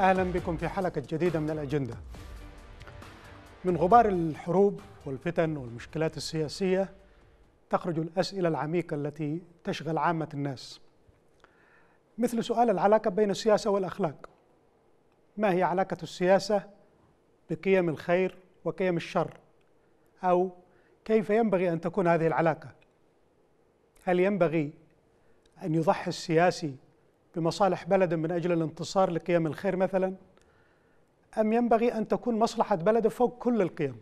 أهلا بكم في حلقة جديدة من الأجندة من غبار الحروب والفتن والمشكلات السياسية تخرج الأسئلة العميقة التي تشغل عامة الناس مثل سؤال العلاقة بين السياسة والأخلاق ما هي علاقة السياسة بقيم الخير وقيم الشر أو كيف ينبغي أن تكون هذه العلاقة هل ينبغي أن يضحي السياسي بمصالح بلد من أجل الانتصار لقيم الخير مثلا أم ينبغي أن تكون مصلحة بلد فوق كل القيم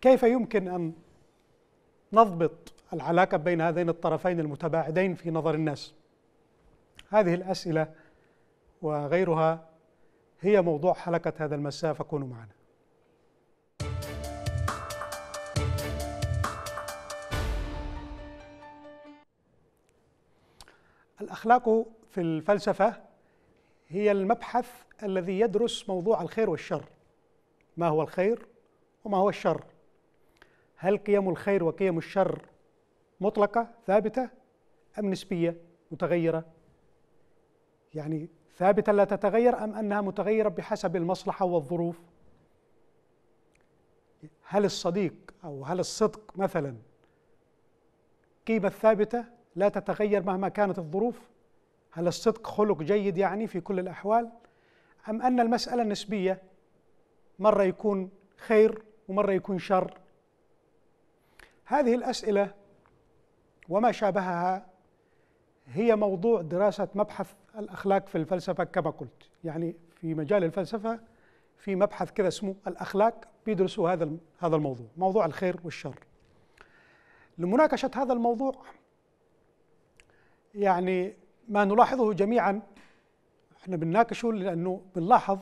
كيف يمكن أن نضبط العلاقة بين هذين الطرفين المتباعدين في نظر الناس هذه الأسئلة وغيرها هي موضوع حلقة هذا المساء فكونوا معنا الأخلاق في الفلسفة هي المبحث الذي يدرس موضوع الخير والشر ما هو الخير وما هو الشر هل قيم الخير وقيم الشر مطلقة ثابتة أم نسبية متغيرة يعني ثابتة لا تتغير أم أنها متغيرة بحسب المصلحة والظروف هل الصديق أو هل الصدق مثلا قيمة ثابتة لا تتغير مهما كانت الظروف هل الصدق خلق جيد يعني في كل الأحوال أم أن المسألة نسبية مرة يكون خير ومرة يكون شر هذه الأسئلة وما شابهها هي موضوع دراسة مبحث الأخلاق في الفلسفة كما قلت يعني في مجال الفلسفة في مبحث كذا اسمه الأخلاق بيدرسوا هذا هذا الموضوع موضوع الخير والشر لمناقشة هذا الموضوع يعني ما نلاحظه جميعا احنا بنناقشه لانه بنلاحظ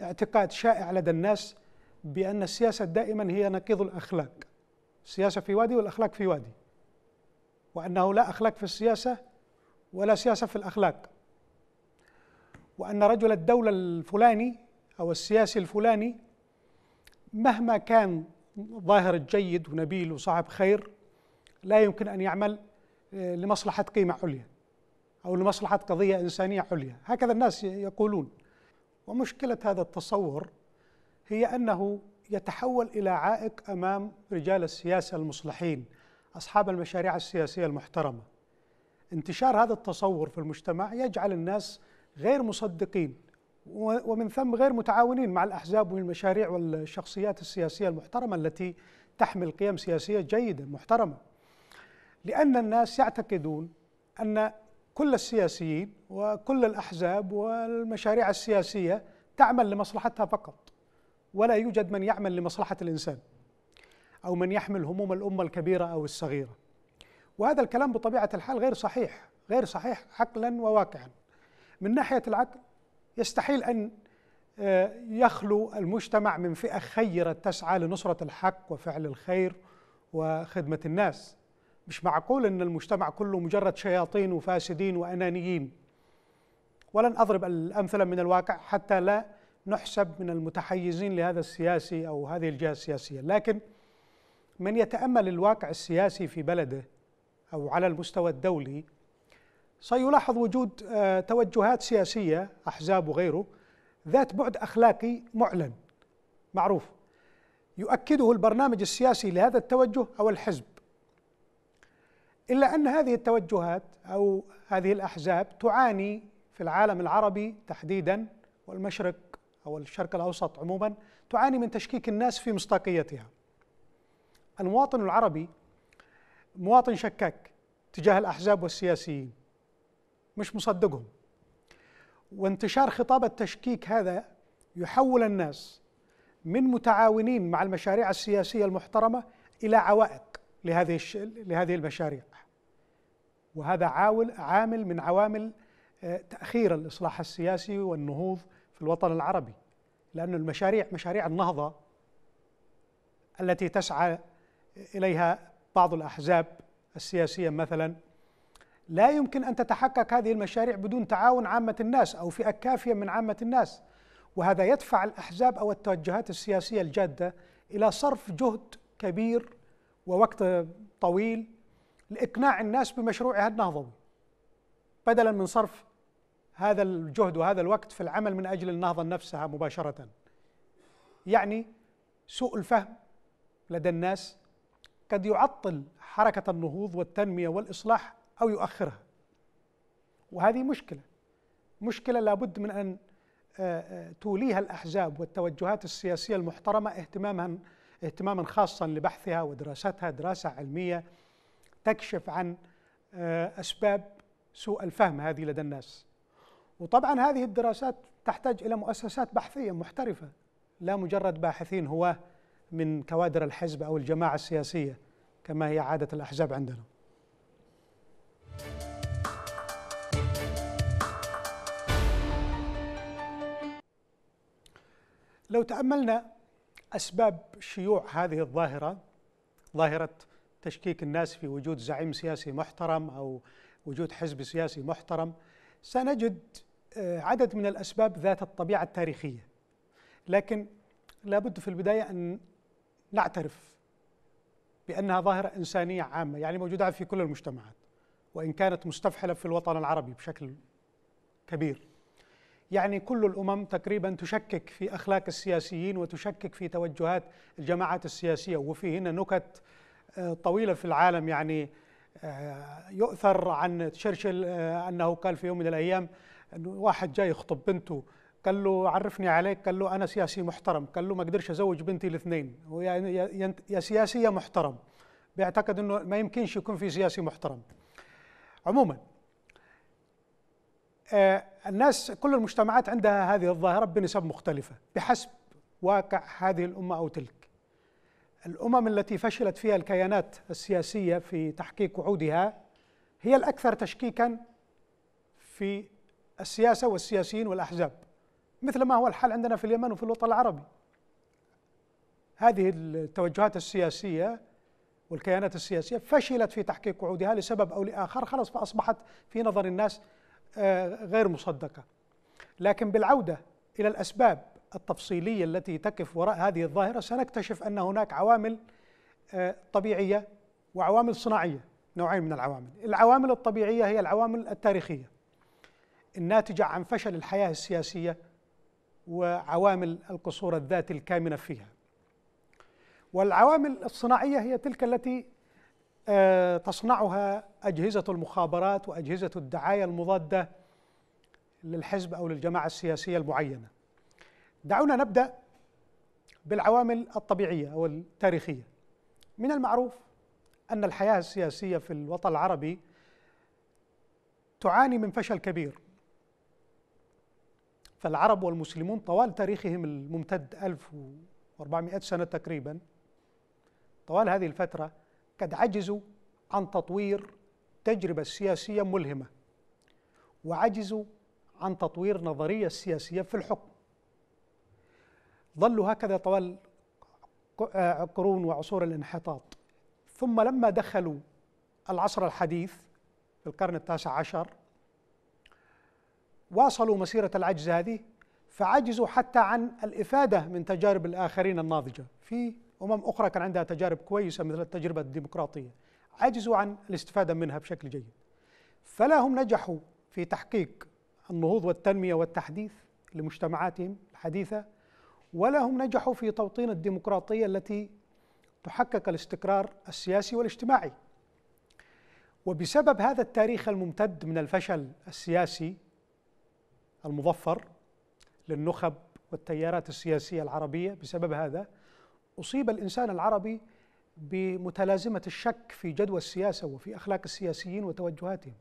اعتقاد شائع لدى الناس بان السياسه دائما هي نقيض الاخلاق السياسه في وادي والاخلاق في وادي وانه لا اخلاق في السياسه ولا سياسه في الاخلاق وان رجل الدوله الفلاني او السياسي الفلاني مهما كان ظاهر جيد ونبيل وصاحب خير لا يمكن ان يعمل آه، لمصلحه قيمه عليا أو لمصلحة قضية إنسانية عليا هكذا الناس يقولون ومشكلة هذا التصور هي أنه يتحول إلى عائق أمام رجال السياسة المصلحين أصحاب المشاريع السياسية المحترمة انتشار هذا التصور في المجتمع يجعل الناس غير مصدقين ومن ثم غير متعاونين مع الأحزاب والمشاريع والشخصيات السياسية المحترمة التي تحمل قيم سياسية جيدة محترمة لأن الناس يعتقدون أن كل السياسيين وكل الأحزاب والمشاريع السياسية تعمل لمصلحتها فقط ولا يوجد من يعمل لمصلحة الإنسان أو من يحمل هموم الأمة الكبيرة أو الصغيرة وهذا الكلام بطبيعة الحال غير صحيح غير صحيح عقلا وواقعا من ناحية العقل يستحيل أن آه، يخلو المجتمع من فئة خيرة تسعى لنصرة الحق وفعل الخير وخدمة الناس مش معقول ان المجتمع كله مجرد شياطين وفاسدين وانانيين ولن اضرب الامثله من الواقع حتى لا نحسب من المتحيزين لهذا السياسي او هذه الجهه السياسيه لكن من يتامل الواقع السياسي في بلده او على المستوى الدولي سيلاحظ وجود آه، توجهات سياسيه احزاب وغيره ذات بعد اخلاقي معلن معروف يؤكده البرنامج السياسي لهذا التوجه او الحزب إلا أن هذه التوجهات أو هذه الأحزاب تعاني في العالم العربي تحديدا والمشرق أو الشرق الأوسط عموما تعاني من تشكيك الناس في مصداقيتها المواطن العربي مواطن شكاك تجاه الأحزاب والسياسيين مش مصدقهم وانتشار خطاب التشكيك هذا يحول الناس من متعاونين مع المشاريع السياسية المحترمة إلى عوائق لهذه لهذه المشاريع وهذا عاول عامل من عوامل آه، تأخير الإصلاح السياسي والنهوض في الوطن العربي لأن المشاريع مشاريع النهضة التي تسعى إليها بعض الأحزاب السياسية مثلا لا يمكن أن تتحقق هذه المشاريع بدون تعاون عامة الناس أو فئة كافية من عامة الناس وهذا يدفع الأحزاب أو التوجهات السياسية الجادة إلى صرف جهد كبير ووقت طويل لإقناع الناس بمشروعها النهضوي بدلا من صرف هذا الجهد وهذا الوقت في العمل من أجل النهضة نفسها مباشرة يعني سوء الفهم لدى الناس قد يعطل حركة النهوض والتنمية والإصلاح أو يؤخرها وهذه مشكلة مشكلة لابد من أن آه، آه، توليها الأحزاب والتوجهات السياسية المحترمة اهتماما اهتماما خاصا لبحثها ودراستها دراسة علمية تكشف عن آه، أسباب سوء الفهم هذه لدى الناس وطبعا هذه الدراسات تحتاج إلى مؤسسات بحثية محترفة لا مجرد باحثين هواه من كوادر الحزب أو الجماعة السياسية كما هي عادة الأحزاب عندنا لو تأملنا أسباب شيوع هذه الظاهرة ظاهرة تشكيك الناس في وجود زعيم سياسي محترم او وجود حزب سياسي محترم سنجد آه، عدد من الاسباب ذات الطبيعه التاريخيه لكن لابد في البدايه ان نعترف بانها ظاهره انسانيه عامه يعني موجوده في كل المجتمعات وان كانت مستفحله في الوطن العربي بشكل كبير يعني كل الامم تقريبا تشكك في اخلاق السياسيين وتشكك في توجهات الجماعات السياسيه وفيهن نكت طويلة في العالم يعني آه، يؤثر عن تشرشل آه، أنه قال في يوم من الأيام أنه واحد جاي يخطب بنته قال له عرفني عليك قال له أنا سياسي محترم قال له ما أقدرش أزوج بنتي الاثنين يا سياسي يا محترم بيعتقد أنه ما يمكنش يكون في سياسي محترم عموما آه، الناس كل المجتمعات عندها هذه الظاهرة بنسب مختلفة بحسب واقع هذه الأمة أو تلك الأمم التي فشلت فيها الكيانات السياسية في تحقيق وعودها هي الأكثر تشكيكا في السياسة والسياسيين والأحزاب مثل ما هو الحال عندنا في اليمن وفي الوطن العربي هذه التوجهات السياسية والكيانات السياسية فشلت في تحقيق وعودها لسبب أو لآخر خلاص فأصبحت في نظر الناس آه، غير مصدقة لكن بالعودة إلى الأسباب التفصيلية التي تقف وراء هذه الظاهرة سنكتشف أن هناك عوامل آه، طبيعية وعوامل صناعية نوعين من العوامل العوامل الطبيعية هي العوامل التاريخية الناتجة عن فشل الحياة السياسية وعوامل القصور الذاتي الكامنة فيها والعوامل الصناعية هي تلك التي آه، تصنعها أجهزة المخابرات وأجهزة الدعاية المضادة للحزب أو للجماعة السياسية المعينة دعونا نبدا بالعوامل الطبيعيه او التاريخيه من المعروف ان الحياه السياسيه في الوطن العربي تعاني من فشل كبير فالعرب والمسلمون طوال تاريخهم الممتد 1400 سنه تقريبا طوال هذه الفتره قد عجزوا عن تطوير تجربه سياسيه ملهمه وعجزوا عن تطوير نظريه سياسيه في الحكم ظلوا هكذا طوال آه، قرون وعصور الانحطاط ثم لما دخلوا العصر الحديث في القرن التاسع عشر واصلوا مسيرة العجز هذه فعجزوا حتى عن الإفادة من تجارب الآخرين الناضجة في أمم أخرى كان عندها تجارب كويسة مثل التجربة الديمقراطية عجزوا عن الاستفادة منها بشكل جيد فلا هم نجحوا في تحقيق النهوض والتنمية والتحديث لمجتمعاتهم الحديثة ولا هم نجحوا في توطين الديمقراطية التي تحقق الاستقرار السياسي والاجتماعي وبسبب هذا التاريخ الممتد من الفشل السياسي المظفر للنخب والتيارات السياسية العربية بسبب هذا أصيب الإنسان العربي بمتلازمة الشك في جدوى السياسة وفي أخلاق السياسيين وتوجهاتهم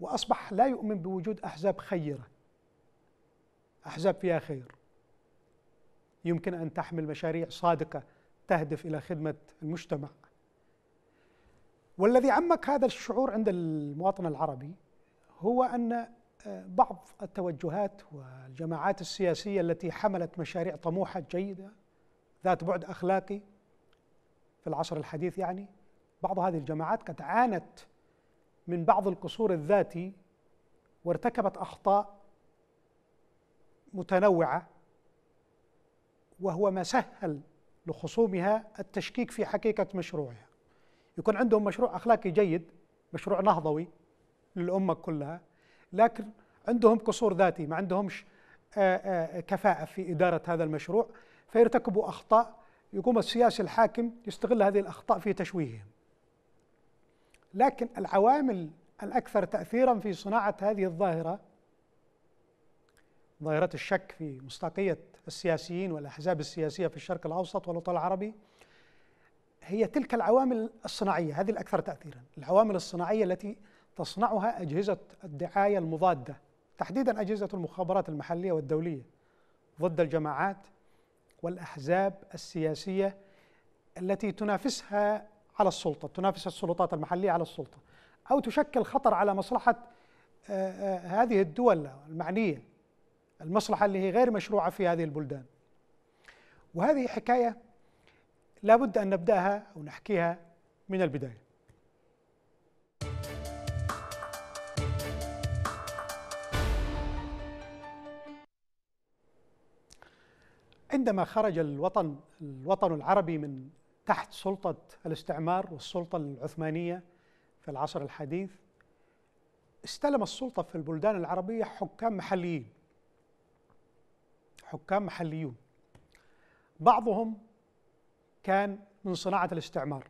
وأصبح لا يؤمن بوجود أحزاب خيرة أحزاب فيها خير يمكن ان تحمل مشاريع صادقه تهدف الى خدمه المجتمع والذي عمق هذا الشعور عند المواطن العربي هو ان آه، بعض التوجهات والجماعات السياسيه التي حملت مشاريع طموحه جيده ذات بعد اخلاقي في العصر الحديث يعني بعض هذه الجماعات قد عانت من بعض القصور الذاتي وارتكبت اخطاء متنوعه وهو ما سهل لخصومها التشكيك في حقيقة مشروعها يكون عندهم مشروع أخلاقي جيد مشروع نهضوي للأمة كلها لكن عندهم قصور ذاتي ما عندهمش آه، آه، كفاءة في إدارة هذا المشروع فيرتكبوا أخطاء يقوم السياسي الحاكم يستغل هذه الأخطاء في تشويههم لكن العوامل الأكثر تأثيرا في صناعة هذه الظاهرة ظاهرة الشك في مصداقية السياسيين والاحزاب السياسيه في الشرق الاوسط والوطن العربي هي تلك العوامل الصناعيه هذه الاكثر تاثيرا، العوامل الصناعيه التي تصنعها اجهزه الدعايه المضاده تحديدا اجهزه المخابرات المحليه والدوليه ضد الجماعات والاحزاب السياسيه التي تنافسها على السلطه، تنافس السلطات المحليه على السلطه او تشكل خطر على مصلحه آه، آه، هذه الدول المعنيه المصلحة اللي هي غير مشروعة في هذه البلدان وهذه حكاية لابد أن نبدأها ونحكيها من البداية عندما خرج الوطن الوطن العربي من تحت سلطة الاستعمار والسلطة العثمانية في العصر الحديث استلم السلطة في البلدان العربية حكام محليين حكام محليون بعضهم كان من صناعة الاستعمار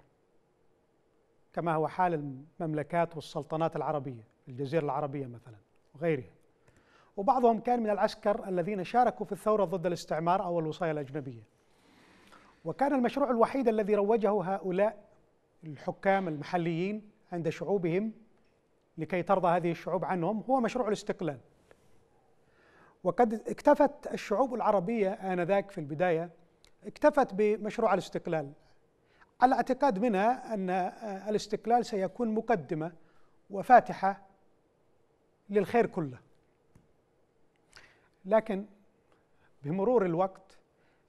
كما هو حال المملكات والسلطنات العربية الجزيرة العربية مثلا وغيرها وبعضهم كان من العسكر الذين شاركوا في الثورة ضد الاستعمار أو الوصاية الأجنبية وكان المشروع الوحيد الذي روجه هؤلاء الحكام المحليين عند شعوبهم لكي ترضى هذه الشعوب عنهم هو مشروع الاستقلال وقد اكتفت الشعوب العربية آنذاك في البداية اكتفت بمشروع الاستقلال على اعتقاد منها أن آه، الاستقلال سيكون مقدمة وفاتحة للخير كله لكن بمرور الوقت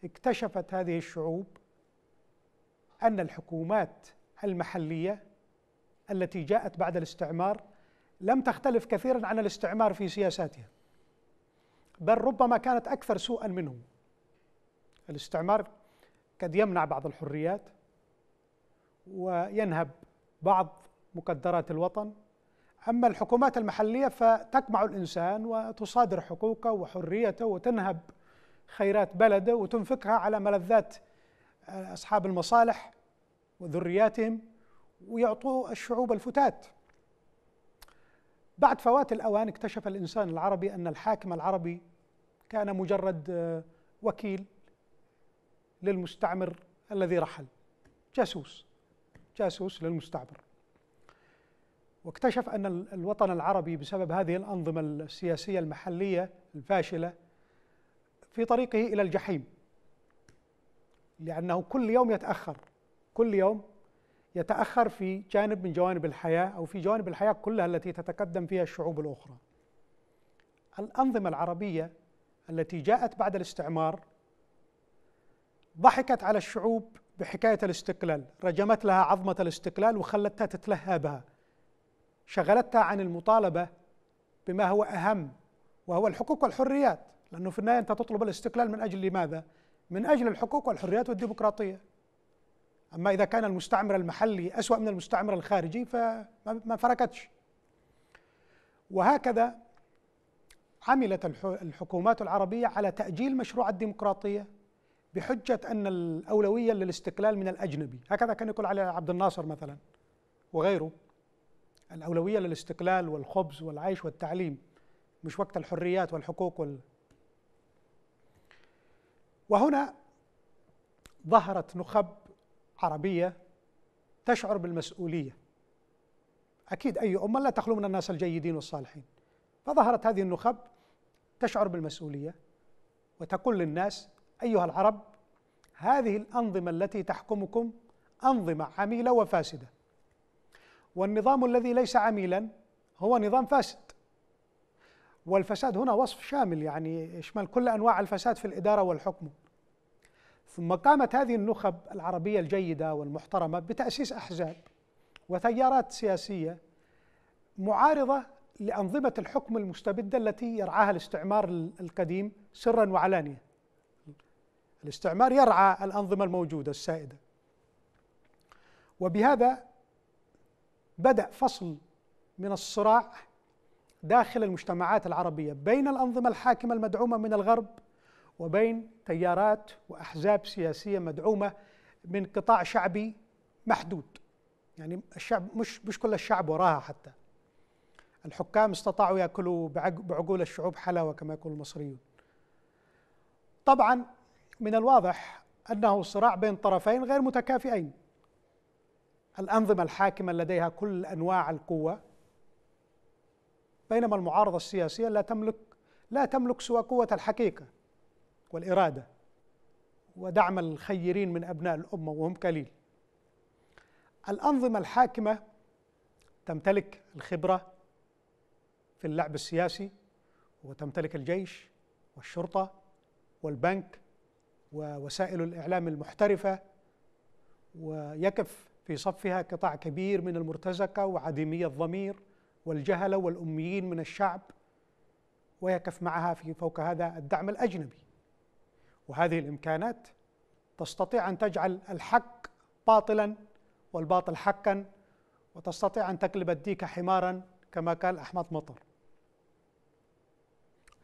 اكتشفت هذه الشعوب أن الحكومات المحلية التي جاءت بعد الاستعمار لم تختلف كثيرا عن الاستعمار في سياساتها بل ربما كانت أكثر سوءا منه الاستعمار قد يمنع بعض الحريات وينهب بعض مقدرات الوطن أما الحكومات المحلية فتقمع الإنسان وتصادر حقوقه وحريته وتنهب خيرات بلده وتنفقها على ملذات أصحاب المصالح وذرياتهم ويعطوا الشعوب الفتات بعد فوات الأوان اكتشف الإنسان العربي أن الحاكم العربي كان مجرد آه، وكيل للمستعمر الذي رحل جاسوس جاسوس للمستعمر واكتشف أن الوطن العربي بسبب هذه الأنظمة السياسية المحلية الفاشلة في طريقه إلى الجحيم لأنه كل يوم يتأخر كل يوم يتأخر في جانب من جوانب الحياة أو في جوانب الحياة كلها التي تتقدم فيها الشعوب الأخرى الأنظمة العربية التي جاءت بعد الاستعمار ضحكت على الشعوب بحكاية الاستقلال رجمت لها عظمة الاستقلال وخلتها تتلهى بها شغلتها عن المطالبة بما هو أهم وهو الحقوق والحريات لأنه في النهاية أنت تطلب الاستقلال من أجل لماذا؟ من أجل الحقوق والحريات والديمقراطية أما إذا كان المستعمر المحلي أسوأ من المستعمر الخارجي فما فرقتش وهكذا عملت الحكومات العربية على تأجيل مشروع الديمقراطية بحجة أن الأولوية للاستقلال من الأجنبي هكذا كان يقول علي عبد الناصر مثلا وغيره الأولوية للاستقلال والخبز والعيش والتعليم مش وقت الحريات والحقوق وال... وهنا ظهرت نخب عربية تشعر بالمسؤولية أكيد أي أمة لا تخلو من الناس الجيدين والصالحين فظهرت هذه النخب تشعر بالمسؤولية وتقول للناس أيها العرب هذه الأنظمة التي تحكمكم أنظمة عميلة وفاسدة والنظام الذي ليس عميلا هو نظام فاسد والفساد هنا وصف شامل يعني يشمل كل أنواع الفساد في الإدارة والحكم ثم قامت هذه النخب العربية الجيدة والمحترمة بتأسيس أحزاب وتيارات سياسية معارضة لأنظمة الحكم المستبدة التي يرعاها الاستعمار القديم سرا وعلانية الاستعمار يرعى الأنظمة الموجودة السائدة وبهذا بدأ فصل من الصراع داخل المجتمعات العربية بين الأنظمة الحاكمة المدعومة من الغرب وبين تيارات واحزاب سياسيه مدعومه من قطاع شعبي محدود يعني الشعب مش مش كل الشعب وراها حتى الحكام استطاعوا ياكلوا بعقول الشعوب حلاوه كما يقول المصريون طبعا من الواضح انه صراع بين طرفين غير متكافئين الانظمه الحاكمه لديها كل انواع القوه بينما المعارضه السياسيه لا تملك لا تملك سوى قوه الحقيقه والإرادة ودعم الخيرين من أبناء الأمة وهم قليل الأنظمة الحاكمة تمتلك الخبرة في اللعب السياسي وتمتلك الجيش والشرطة والبنك ووسائل الإعلام المحترفة ويكف في صفها قطاع كبير من المرتزقة وعديمي الضمير والجهلة والأميين من الشعب ويكف معها في فوق هذا الدعم الأجنبي وهذه الامكانات تستطيع ان تجعل الحق باطلا والباطل حقا وتستطيع ان تقلب الديك حمارا كما قال احمد مطر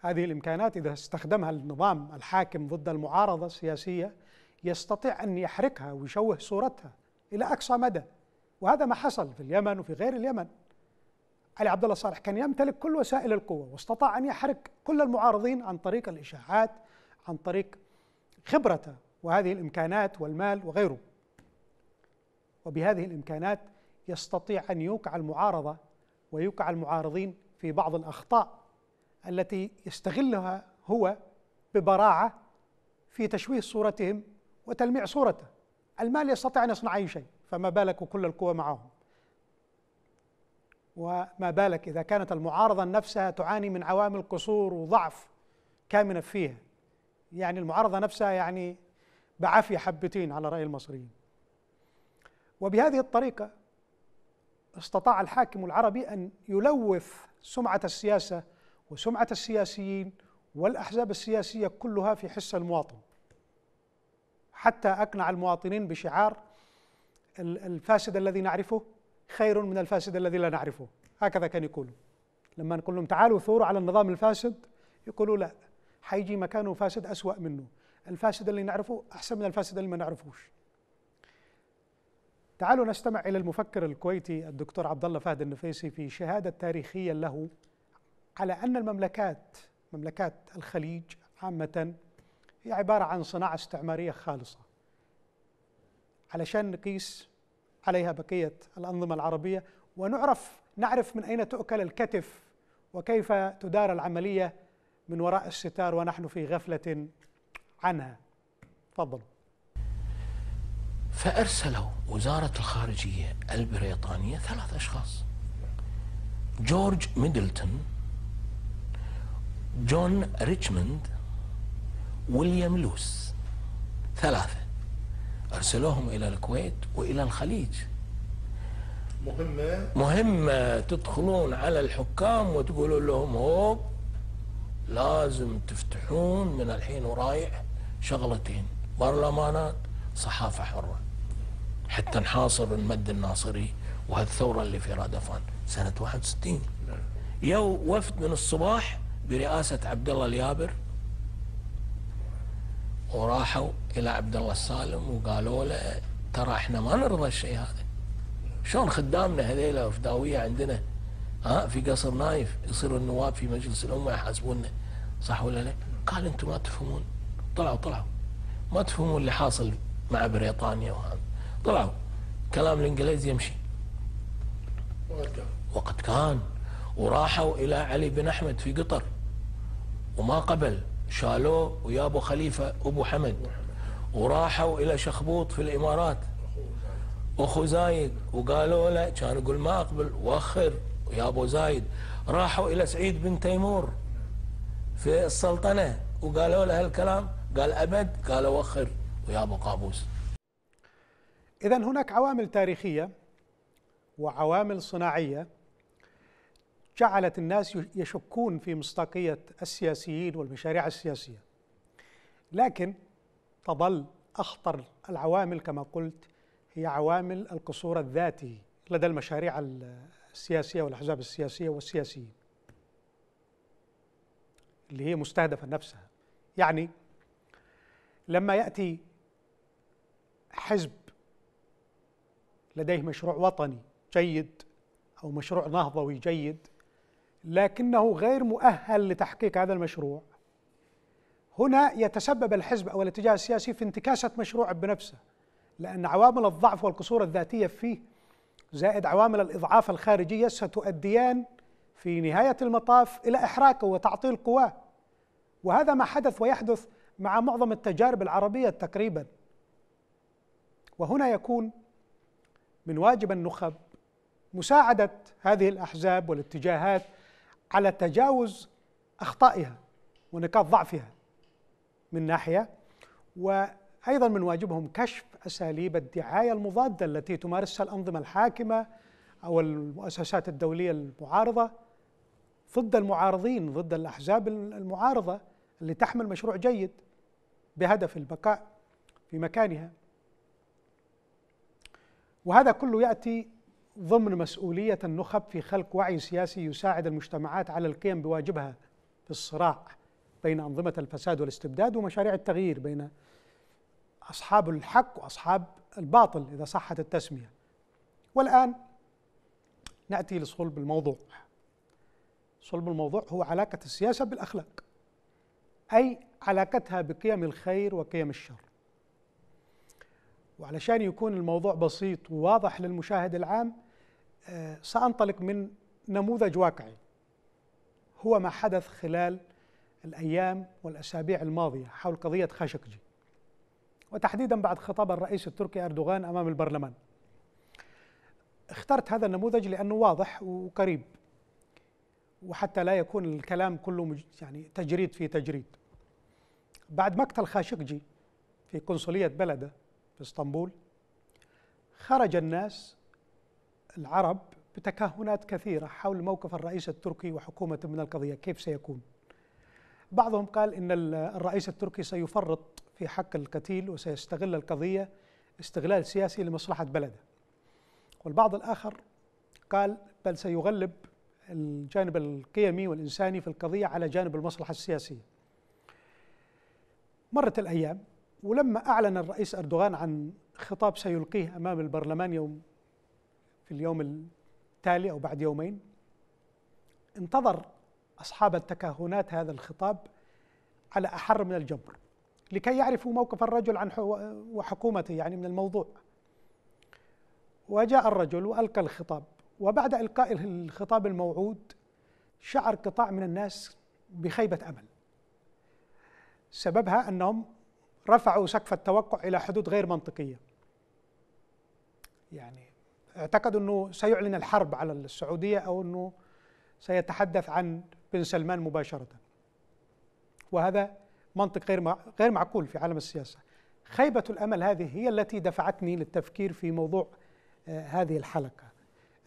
هذه الامكانات اذا استخدمها النظام الحاكم ضد المعارضه السياسيه يستطيع ان يحركها ويشوه صورتها الى اقصى مدى وهذا ما حصل في اليمن وفي غير اليمن علي عبد الله صالح كان يمتلك كل وسائل القوه واستطاع ان يحرك كل المعارضين عن طريق الاشاعات عن طريق خبرته وهذه الامكانات والمال وغيره وبهذه الامكانات يستطيع ان يوقع المعارضه ويوقع المعارضين في بعض الاخطاء التي يستغلها هو ببراعه في تشويه صورتهم وتلميع صورته المال يستطيع ان يصنع اي شيء فما بالك وكل القوى معهم وما بالك اذا كانت المعارضه نفسها تعاني من عوامل قصور وضعف كامنه فيها يعني المعارضة نفسها يعني بعافية حبتين على رأي المصريين وبهذه الطريقة استطاع الحاكم العربي أن يلوث سمعة السياسة وسمعة السياسيين والأحزاب السياسية كلها في حس المواطن حتى أقنع المواطنين بشعار الفاسد الذي نعرفه خير من الفاسد الذي لا نعرفه هكذا كان يقولوا لما نقول لهم تعالوا ثوروا على النظام الفاسد يقولوا لا حيجي مكانه فاسد أسوأ منه الفاسد اللي نعرفه أحسن من الفاسد اللي ما نعرفوش تعالوا نستمع إلى المفكر الكويتي الدكتور عبد الله فهد النفيسي في شهادة تاريخية له على أن المملكات مملكات الخليج عامة هي عبارة عن صناعة استعمارية خالصة علشان نقيس عليها بقية الأنظمة العربية ونعرف نعرف من أين تؤكل الكتف وكيف تدار العملية من وراء الستار ونحن في غفلة عنها تفضلوا فأرسلوا وزارة الخارجية البريطانية ثلاث أشخاص جورج ميدلتون جون ريتشموند ويليام لوس ثلاثة أرسلوهم إلى الكويت وإلى الخليج مهمة مهمة تدخلون على الحكام وتقولون لهم هوب لازم تفتحون من الحين ورايح شغلتين برلمانات صحافة حرة حتى نحاصر المد الناصري وهالثورة اللي في رادفان سنة 61 يو وفد من الصباح برئاسة عبد الله اليابر وراحوا إلى عبد الله السالم وقالوا له ترى احنا ما نرضى الشيء هذا شلون خدامنا هذيلا وفداوية عندنا ها آه، في قصر نايف يصير النواب في مجلس الأمة يحاسبوننا صح ولا لا قال انتم ما تفهمون طلعوا طلعوا ما تفهمون اللي حاصل مع بريطانيا وهذا طلعوا كلام الانجليزي يمشي وقد كان وراحوا الى علي بن احمد في قطر وما قبل شالوه ويا ابو خليفه ابو حمد وراحوا الى شخبوط في الامارات اخو زايد وقالوا له كان يقول ما اقبل وخر يا ابو زايد راحوا الى سعيد بن تيمور في السلطنة وقالوا له هالكلام قال أبد قال وخر ويا أبو قابوس إذا هناك عوامل تاريخية وعوامل صناعية جعلت الناس يشكون في مصداقية السياسيين والمشاريع السياسية لكن تظل أخطر العوامل كما قلت هي عوامل القصور الذاتي لدى المشاريع السياسية والأحزاب السياسية والسياسيين اللي هي مستهدفه نفسها يعني لما ياتي حزب لديه مشروع وطني جيد او مشروع نهضوي جيد لكنه غير مؤهل لتحقيق هذا المشروع هنا يتسبب الحزب او الاتجاه السياسي في انتكاسه مشروعه بنفسه لان عوامل الضعف والقصور الذاتيه فيه زائد عوامل الاضعاف الخارجيه ستؤديان في نهاية المطاف إلى إحراكه وتعطيل قواه وهذا ما حدث ويحدث مع معظم التجارب العربية تقريبا وهنا يكون من واجب النخب مساعدة هذه الأحزاب والاتجاهات على تجاوز أخطائها ونقاط ضعفها من ناحية وأيضا من واجبهم كشف أساليب الدعاية المضادة التي تمارسها الأنظمة الحاكمة أو المؤسسات الدولية المعارضة ضد المعارضين ضد الأحزاب المعارضة اللي تحمل مشروع جيد بهدف البقاء في مكانها وهذا كله يأتي ضمن مسؤولية النخب في خلق وعي سياسي يساعد المجتمعات على القيام بواجبها في الصراع بين أنظمة الفساد والاستبداد ومشاريع التغيير بين أصحاب الحق وأصحاب الباطل إذا صحت التسمية والآن نأتي لصلب الموضوع صلب الموضوع هو علاقة السياسة بالأخلاق أي علاقتها بقيم الخير وقيم الشر وعلشان يكون الموضوع بسيط وواضح للمشاهد العام آه، سأنطلق من نموذج واقعي هو ما حدث خلال الأيام والأسابيع الماضية حول قضية خاشقجي وتحديدا بعد خطاب الرئيس التركي أردوغان أمام البرلمان اخترت هذا النموذج لأنه واضح وقريب وحتى لا يكون الكلام كله يعني تجريد في تجريد بعد مقتل خاشقجي في قنصلية بلده في اسطنبول خرج الناس العرب بتكهنات كثيرة حول موقف الرئيس التركي وحكومته من القضية كيف سيكون بعضهم قال إن الرئيس التركي سيفرط في حق القتيل وسيستغل القضية استغلال سياسي لمصلحة بلده والبعض الآخر قال بل سيغلب الجانب القيمي والإنساني في القضية على جانب المصلحة السياسية مرت الأيام ولما أعلن الرئيس أردوغان عن خطاب سيلقيه أمام البرلمان يوم في اليوم التالي أو بعد يومين انتظر أصحاب التكهنات هذا الخطاب على أحر من الجبر لكي يعرفوا موقف الرجل عن وحكومته يعني من الموضوع وجاء الرجل وألقى الخطاب وبعد إلقاء الخطاب الموعود شعر قطاع من الناس بخيبة أمل سببها أنهم رفعوا سقف التوقع إلى حدود غير منطقية يعني اعتقدوا أنه سيعلن الحرب على السعودية أو أنه سيتحدث عن بن سلمان مباشرة وهذا منطق غير غير معقول في عالم السياسة خيبة الأمل هذه هي التي دفعتني للتفكير في موضوع آه، هذه الحلقة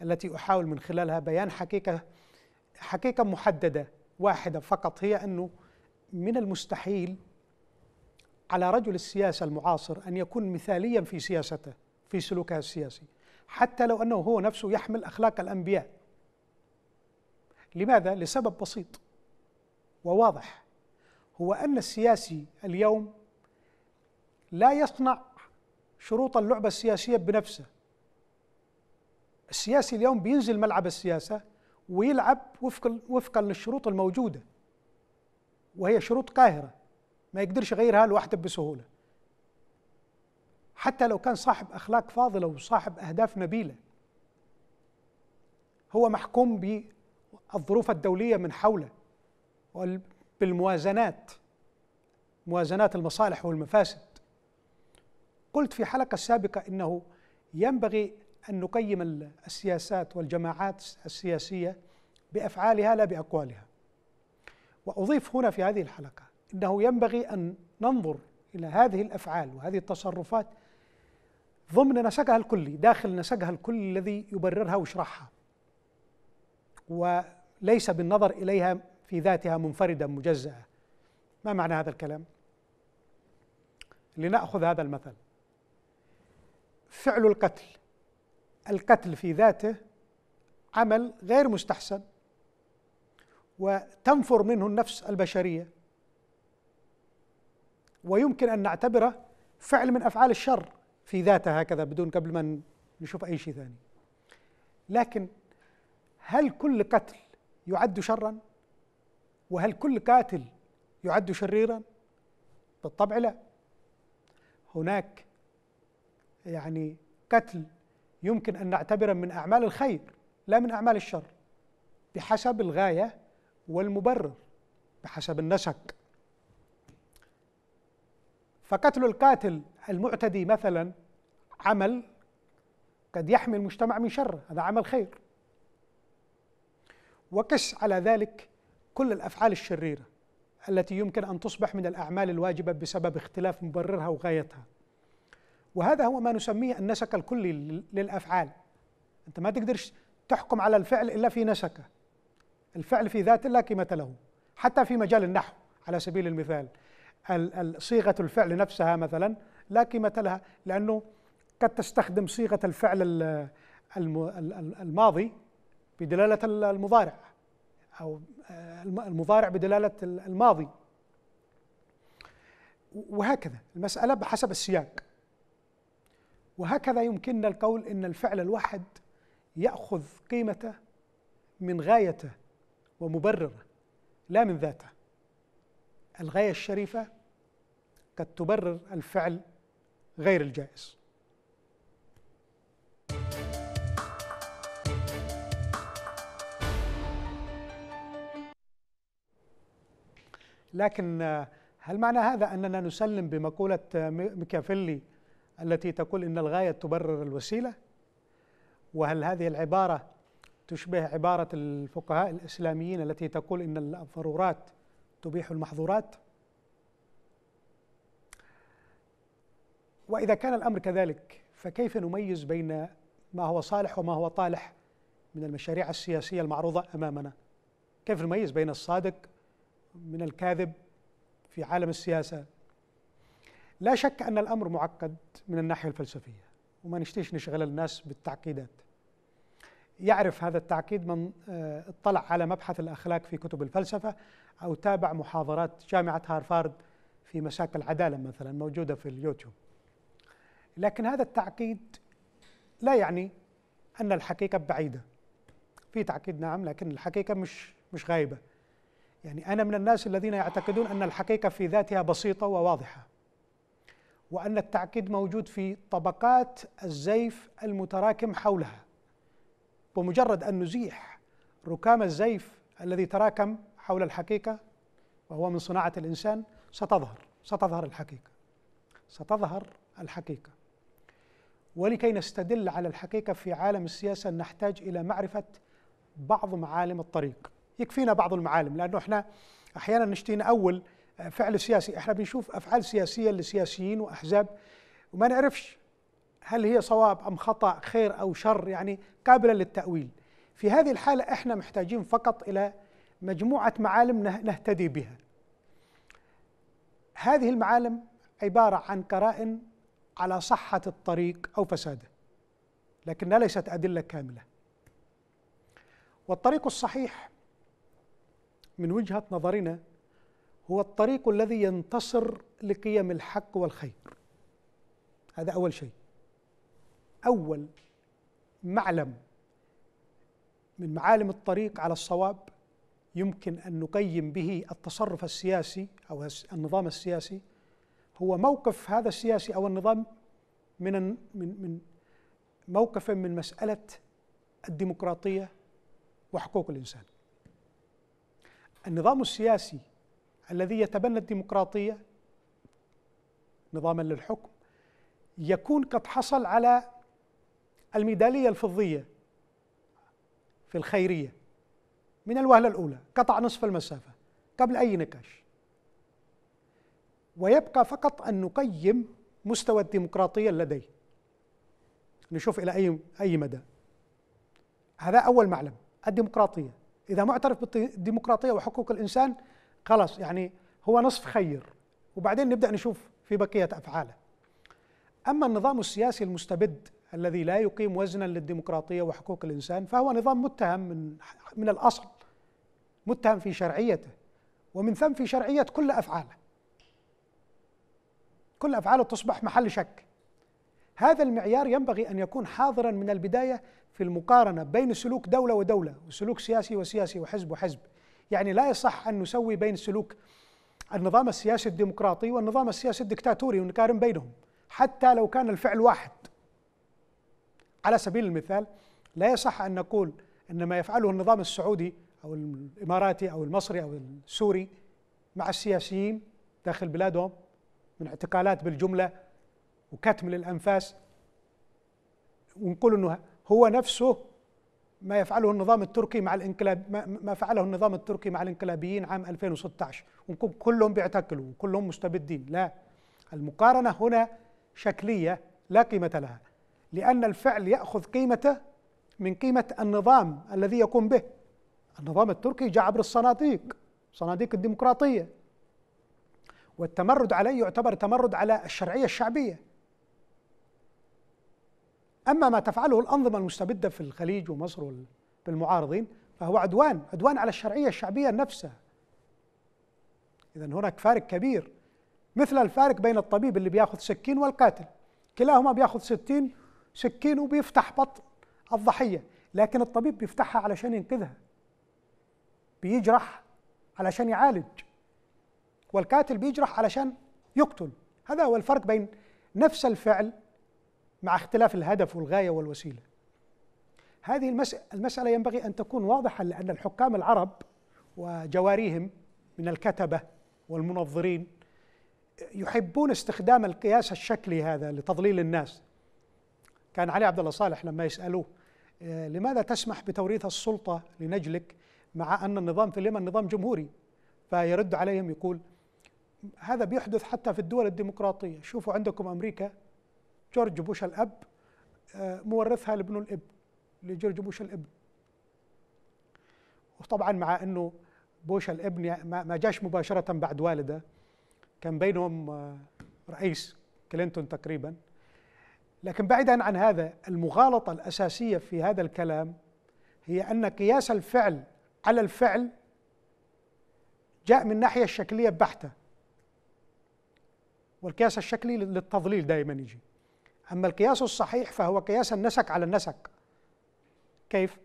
التي احاول من خلالها بيان حقيقه حقيقه محدده واحده فقط هي انه من المستحيل على رجل السياسه المعاصر ان يكون مثاليا في سياسته في سلوكه السياسي حتى لو انه هو نفسه يحمل اخلاق الانبياء لماذا لسبب بسيط وواضح هو ان السياسي اليوم لا يصنع شروط اللعبه السياسيه بنفسه السياسي اليوم بينزل ملعب السياسه ويلعب وفقا وفقا للشروط الموجوده وهي شروط قاهره ما يقدرش يغيرها لوحده بسهوله حتى لو كان صاحب اخلاق فاضله وصاحب اهداف نبيله هو محكوم بالظروف الدوليه من حوله بالموازنات موازنات المصالح والمفاسد قلت في حلقه سابقه انه ينبغي أن نقيم السياسات والجماعات السياسية بأفعالها لا بأقوالها وأضيف هنا في هذه الحلقة أنه ينبغي أن ننظر إلى هذه الأفعال وهذه التصرفات ضمن نسقها الكلي داخل نسقها الكلي الذي يبررها ويشرحها وليس بالنظر إليها في ذاتها منفردة مجزأة ما معنى هذا الكلام؟ لنأخذ هذا المثل فعل القتل القتل في ذاته عمل غير مستحسن وتنفر منه النفس البشريه ويمكن ان نعتبره فعل من افعال الشر في ذاته هكذا بدون قبل ما نشوف اي شيء ثاني لكن هل كل قتل يعد شرا وهل كل قاتل يعد شريرا بالطبع لا هناك يعني قتل يمكن أن نعتبره من أعمال الخير لا من أعمال الشر بحسب الغاية والمبرر بحسب النسك فقتل القاتل المعتدي مثلا عمل قد يحمي المجتمع من شره هذا عمل خير وقس على ذلك كل الافعال الشريره التي يمكن ان تصبح من الاعمال الواجبه بسبب اختلاف مبررها وغايتها وهذا هو ما نسميه النسك الكلي للافعال انت ما تقدرش تحكم على الفعل الا في نسكه الفعل في ذات لا قيمه له حتى في مجال النحو على سبيل المثال صيغه الفعل نفسها مثلا لا قيمه لها لانه قد تستخدم صيغه الفعل الماضي بدلاله المضارع او المضارع بدلاله الماضي وهكذا المساله بحسب السياق وهكذا يمكننا القول ان الفعل الواحد ياخذ قيمته من غايته ومبرره لا من ذاته الغايه الشريفه قد تبرر الفعل غير الجائز لكن آه، هل معنى هذا اننا نسلم بمقوله آه، ميكافيلي التي تقول إن الغاية تبرر الوسيلة وهل هذه العبارة تشبه عبارة الفقهاء الإسلاميين التي تقول إن الضرورات تبيح المحظورات وإذا كان الأمر كذلك فكيف نميز بين ما هو صالح وما هو طالح من المشاريع السياسية المعروضة أمامنا كيف نميز بين الصادق من الكاذب في عالم السياسة لا شك أن الأمر معقد من الناحية الفلسفية وما نشتيش نشغل الناس بالتعقيدات يعرف هذا التعقيد من آه، اطلع على مبحث الأخلاق في كتب الفلسفة أو تابع محاضرات جامعة هارفارد في مساك العدالة مثلا موجودة في اليوتيوب لكن هذا التعقيد لا يعني أن الحقيقة بعيدة في تعقيد نعم لكن الحقيقة مش مش غايبة يعني أنا من الناس الذين يعتقدون أن الحقيقة في ذاتها بسيطة وواضحة وأن التعقيد موجود في طبقات الزيف المتراكم حولها بمجرد أن نزيح ركام الزيف الذي تراكم حول الحقيقة وهو من صناعة الإنسان ستظهر ستظهر الحقيقة ستظهر الحقيقة ولكي نستدل على الحقيقة في عالم السياسة نحتاج إلى معرفة بعض معالم الطريق يكفينا بعض المعالم لأنه إحنا أحيانا نشتين نأول فعل سياسي احنا بنشوف افعال سياسيه لسياسيين واحزاب وما نعرفش هل هي صواب ام خطا خير او شر يعني قابله للتاويل في هذه الحاله احنا محتاجين فقط الى مجموعه معالم نهتدي بها هذه المعالم عباره عن قرائن على صحه الطريق او فساده لكنها ليست ادله كامله والطريق الصحيح من وجهه نظرنا هو الطريق الذي ينتصر لقيم الحق والخير هذا اول شيء اول معلم من معالم الطريق على الصواب يمكن ان نقيم به التصرف السياسي او النظام السياسي هو موقف هذا السياسي او النظام من من من موقف من مساله الديمقراطيه وحقوق الانسان. النظام السياسي الذي يتبنى الديمقراطية نظاما للحكم يكون قد حصل على الميدالية الفضية في الخيرية من الوهلة الأولى قطع نصف المسافة قبل أي نقاش ويبقى فقط أن نقيم مستوى الديمقراطية لديه نشوف إلى أي أي مدى هذا أول معلم الديمقراطية إذا معترف بالديمقراطية وحقوق الإنسان خلاص يعني هو نصف خير وبعدين نبدا نشوف في بقيه افعاله اما النظام السياسي المستبد الذي لا يقيم وزنا للديمقراطيه وحقوق الانسان فهو نظام متهم من من الاصل متهم في شرعيته ومن ثم في شرعيه كل افعاله كل افعاله تصبح محل شك هذا المعيار ينبغي ان يكون حاضرا من البدايه في المقارنه بين سلوك دوله ودوله وسلوك سياسي وسياسي وحزب وحزب يعني لا يصح أن نسوي بين سلوك النظام السياسي الديمقراطي والنظام السياسي الدكتاتوري ونقارن بينهم حتى لو كان الفعل واحد على سبيل المثال لا يصح أن نقول أن ما يفعله النظام السعودي أو الإماراتي أو المصري أو السوري مع السياسيين داخل بلادهم من اعتقالات بالجملة وكتم للأنفاس ونقول أنه هو نفسه ما يفعله النظام التركي مع الانقلاب ما فعله النظام التركي مع الانقلابيين عام 2016 كلهم بيعتقلوا وكلهم مستبدين لا المقارنة هنا شكلية لا قيمة لها لأن الفعل يأخذ قيمته من قيمة النظام الذي يقوم به النظام التركي جاء عبر الصناديق صناديق الديمقراطية والتمرد عليه يعتبر تمرد على الشرعية الشعبية أما ما تفعله الأنظمة المستبدة في الخليج ومصر بالمعارضين فهو عدوان عدوان على الشرعية الشعبية نفسها إذا هناك فارق كبير مثل الفارق بين الطبيب اللي بياخذ سكين والقاتل كلاهما بياخذ ستين سكين وبيفتح بطن الضحية لكن الطبيب بيفتحها علشان ينقذها بيجرح علشان يعالج والقاتل بيجرح علشان يقتل هذا هو الفرق بين نفس الفعل مع اختلاف الهدف والغايه والوسيله. هذه المساله ينبغي ان تكون واضحه لان الحكام العرب وجواريهم من الكتبه والمنظرين يحبون استخدام القياس الشكلي هذا لتضليل الناس. كان علي عبد الله صالح لما يسالوه آه، لماذا تسمح بتوريث السلطه لنجلك مع ان النظام في اليمن نظام جمهوري؟ فيرد عليهم يقول هذا بيحدث حتى في الدول الديمقراطيه، شوفوا عندكم امريكا جورج بوش الأب آه، مورثها لابنه الابن لجورج بوش الابن وطبعا مع أنه بوش الابن ما جاش مباشرة بعد والده كان بينهم آه، رئيس كلينتون تقريبا لكن بعيدا عن هذا المغالطة الأساسية في هذا الكلام هي أن قياس الفعل على الفعل جاء من ناحية الشكلية بحتة والقياس الشكلي للتضليل دائما يجي أما القياس الصحيح فهو قياس النسك على النسك كيف؟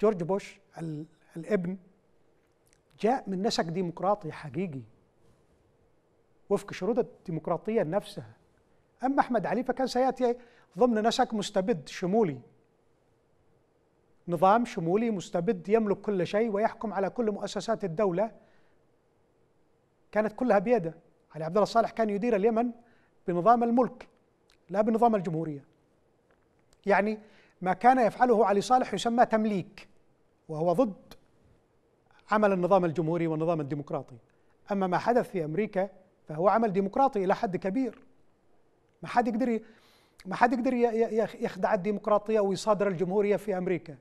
جورج بوش الابن جاء من نسك ديمقراطي حقيقي وفق شروط الديمقراطية نفسها أما أحمد علي فكان سيأتي ضمن نسك مستبد شمولي نظام شمولي مستبد يملك كل شيء ويحكم على كل مؤسسات الدولة كانت كلها بيده علي عبد الله الصالح كان يدير اليمن بنظام الملك لا بنظام الجمهورية يعني ما كان يفعله علي صالح يسمى تمليك وهو ضد عمل النظام الجمهوري والنظام الديمقراطي أما ما حدث في أمريكا فهو عمل ديمقراطي إلى حد كبير ما حد يقدر ما حد يقدر يخدع الديمقراطية ويصادر الجمهورية في أمريكا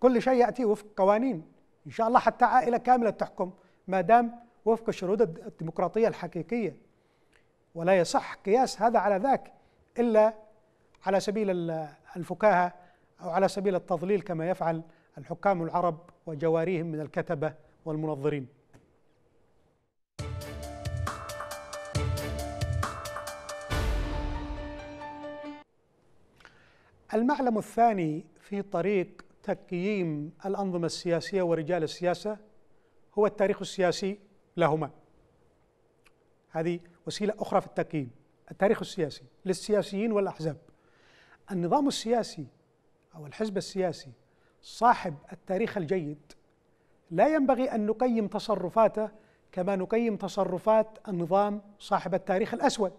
كل شيء يأتي وفق قوانين إن شاء الله حتى عائلة كاملة تحكم ما دام وفق الشروط الديمقراطية الحقيقية ولا يصح قياس هذا على ذاك إلا على سبيل الفكاهة أو على سبيل التضليل كما يفعل الحكام العرب وجواريهم من الكتبة والمنظرين المعلم الثاني في طريق تقييم الأنظمة السياسية ورجال السياسة هو التاريخ السياسي لهما هذه وسيله اخرى في التقييم التاريخ السياسي للسياسيين والاحزاب النظام السياسي او الحزب السياسي صاحب التاريخ الجيد لا ينبغي ان نقيم تصرفاته كما نقيم تصرفات النظام صاحب التاريخ الاسود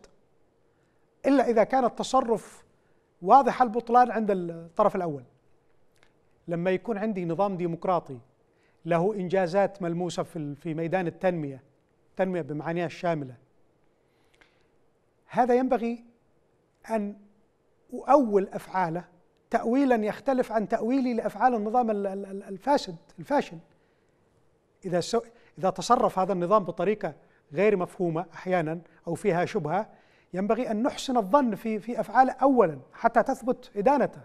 الا اذا كان التصرف واضح البطلان عند الطرف الاول لما يكون عندي نظام ديمقراطي له انجازات ملموسه في في ميدان التنميه التنميه بمعانيها الشامله هذا ينبغي أن أؤول أفعاله تأويلا يختلف عن تأويلي لأفعال النظام الفاسد الفاشل إذا سو إذا تصرف هذا النظام بطريقة غير مفهومة أحيانا أو فيها شبهة ينبغي أن نحسن الظن في في أفعاله أولا حتى تثبت إدانته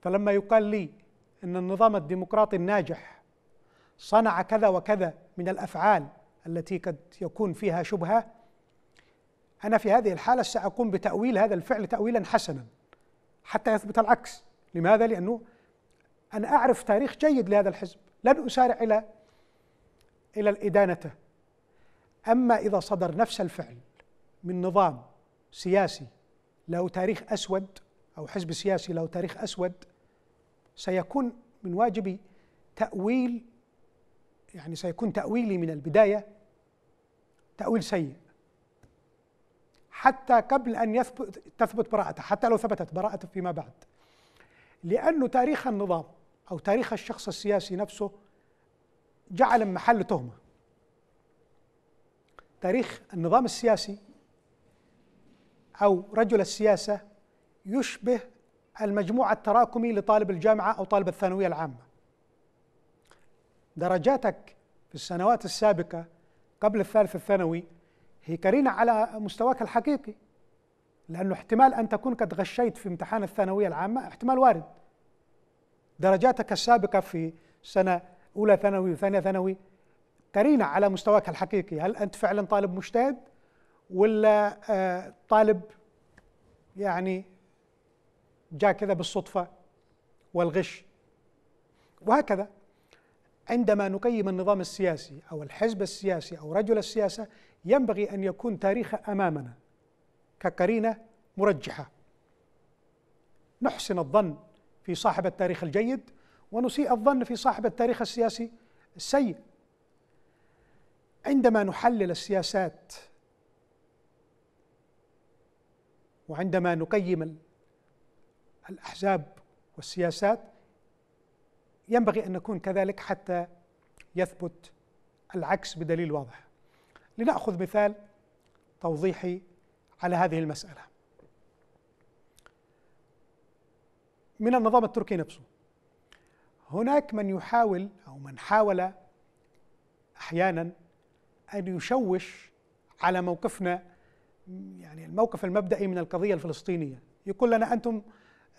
فلما يقال لي أن النظام الديمقراطي الناجح صنع كذا وكذا من الأفعال التي قد يكون فيها شبهة أنا في هذه الحالة سأقوم بتأويل هذا الفعل تأويلا حسنا حتى يثبت العكس لماذا؟ لأنه أنا أعرف تاريخ جيد لهذا الحزب لن أسارع إلى إلى الإدانة أما إذا صدر نفس الفعل من نظام سياسي له تاريخ أسود أو حزب سياسي له تاريخ أسود سيكون من واجبي تأويل يعني سيكون تأويلي من البداية تأويل سيء حتى قبل أن يثبت تثبت براءته حتى لو ثبتت براءته فيما بعد لأنه تاريخ النظام أو تاريخ الشخص السياسي نفسه جعل محل تهمة تاريخ النظام السياسي أو رجل السياسة يشبه المجموع التراكمي لطالب الجامعة أو طالب الثانوية العامة درجاتك في السنوات السابقة قبل الثالث الثانوي هي كريمة على مستواك الحقيقي لأنه احتمال أن تكون قد غشيت في امتحان الثانوية العامة احتمال وارد درجاتك السابقة في سنة أولى ثانوي وثانية ثانوي قرينة على مستواك الحقيقي هل أنت فعلا طالب مجتهد ولا آه، طالب يعني جاء كذا بالصدفة والغش وهكذا عندما نقيم النظام السياسي أو الحزب السياسي أو رجل السياسة ينبغي أن يكون تاريخ أمامنا كقرينة مرجحة نحسن الظن في صاحب التاريخ الجيد ونسيء الظن في صاحب التاريخ السياسي السيء عندما نحلل السياسات وعندما نقيم الأحزاب والسياسات ينبغي أن نكون كذلك حتى يثبت العكس بدليل واضح لنأخذ مثال توضيحي على هذه المسألة من النظام التركي نفسه هناك من يحاول أو من حاول أحيانا أن يشوش على موقفنا يعني الموقف المبدئي من القضية الفلسطينية يقول لنا أنتم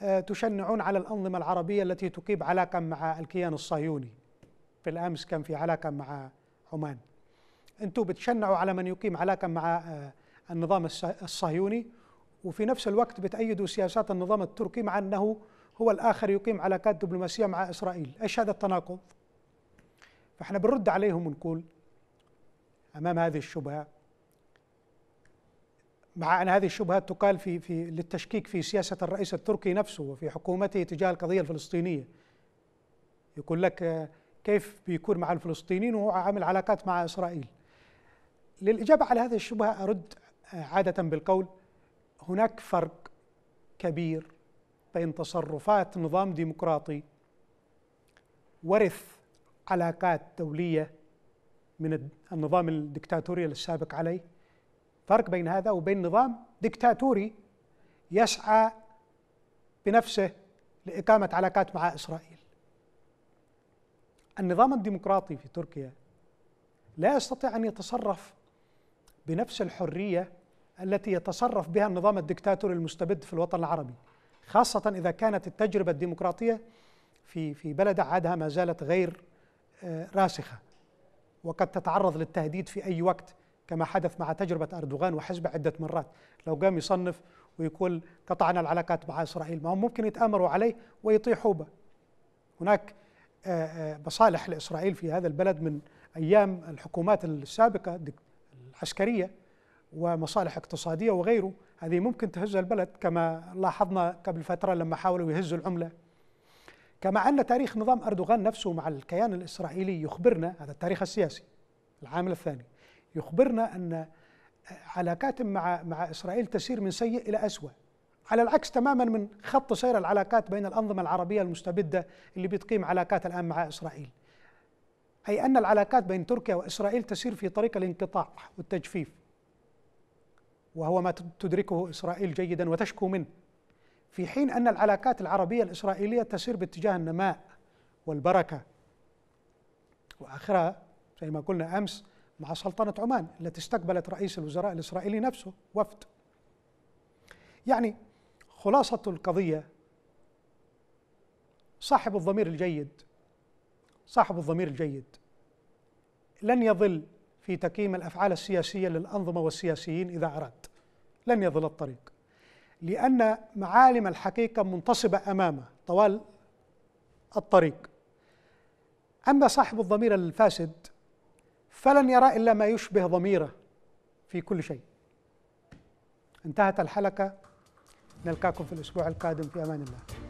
آه، تشنعون على الأنظمة العربية التي تقيم علاقة مع الكيان الصهيوني بالأمس كان في علاقة مع عمان انتم بتشنعوا على من يقيم علاقه مع آه، النظام الصهيوني وفي نفس الوقت بتأيدوا سياسات النظام التركي مع انه هو الاخر يقيم علاقات دبلوماسيه مع اسرائيل، ايش هذا التناقض؟ فاحنا بنرد عليهم ونقول امام هذه الشبهه مع ان هذه الشبهات تقال في في للتشكيك في سياسه الرئيس التركي نفسه وفي حكومته تجاه القضيه الفلسطينيه. يقول لك آه، كيف بيكون مع الفلسطينيين وهو عامل علاقات مع اسرائيل؟ للإجابة على هذه الشبهة أرد آه، عادة بالقول هناك فرق كبير بين تصرفات نظام ديمقراطي ورث علاقات دولية من النظام الدكتاتوري السابق عليه فرق بين هذا وبين نظام دكتاتوري يسعى بنفسه لإقامة علاقات مع إسرائيل النظام الديمقراطي في تركيا لا يستطيع أن يتصرف بنفس الحريه التي يتصرف بها النظام الدكتاتوري المستبد في الوطن العربي خاصه اذا كانت التجربه الديمقراطيه في في بلد عادها ما زالت غير آه، راسخه وقد تتعرض للتهديد في اي وقت كما حدث مع تجربه اردوغان وحزبه عده مرات لو قام يصنف ويقول قطعنا العلاقات مع اسرائيل ما هم ممكن يتامروا عليه ويطيحوا به هناك آه، آه، مصالح لاسرائيل في هذا البلد من ايام الحكومات السابقه عسكريه ومصالح اقتصاديه وغيره هذه ممكن تهز البلد كما لاحظنا قبل فتره لما حاولوا يهزوا العمله كما ان تاريخ نظام اردوغان نفسه مع الكيان الاسرائيلي يخبرنا هذا التاريخ السياسي العامل الثاني يخبرنا ان علاقات مع مع اسرائيل تسير من سيء الى اسوء على العكس تماما من خط سير العلاقات بين الانظمه العربيه المستبده اللي بتقيم علاقات الان مع اسرائيل أي أن العلاقات بين تركيا وإسرائيل تسير في طريق الانقطاع والتجفيف وهو ما تدركه إسرائيل جيدا وتشكو منه في حين أن العلاقات العربية الإسرائيلية تسير باتجاه النماء والبركة وآخرها زي ما قلنا أمس مع سلطنة عمان التي استقبلت رئيس الوزراء الإسرائيلي نفسه وفد يعني خلاصة القضية صاحب الضمير الجيد صاحب الضمير الجيد لن يضل في تقييم الافعال السياسيه للانظمه والسياسيين اذا اراد لن يضل الطريق لان معالم الحقيقه منتصبه امامه طوال الطريق اما صاحب الضمير الفاسد فلن يرى الا ما يشبه ضميره في كل شيء انتهت الحلقه نلقاكم في الاسبوع القادم في امان الله